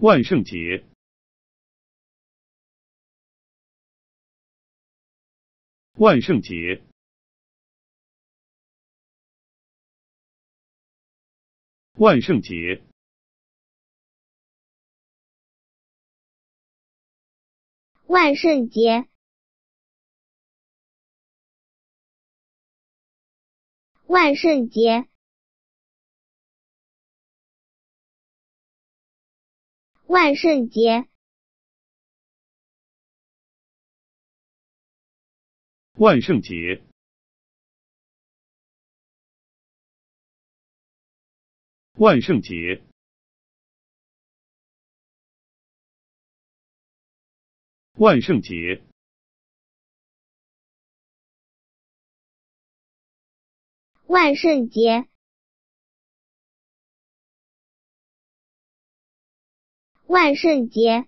万圣节，万圣节，万圣节，万圣节，万圣节。万圣节，万圣节，万圣节，万圣节，万圣节。万圣节。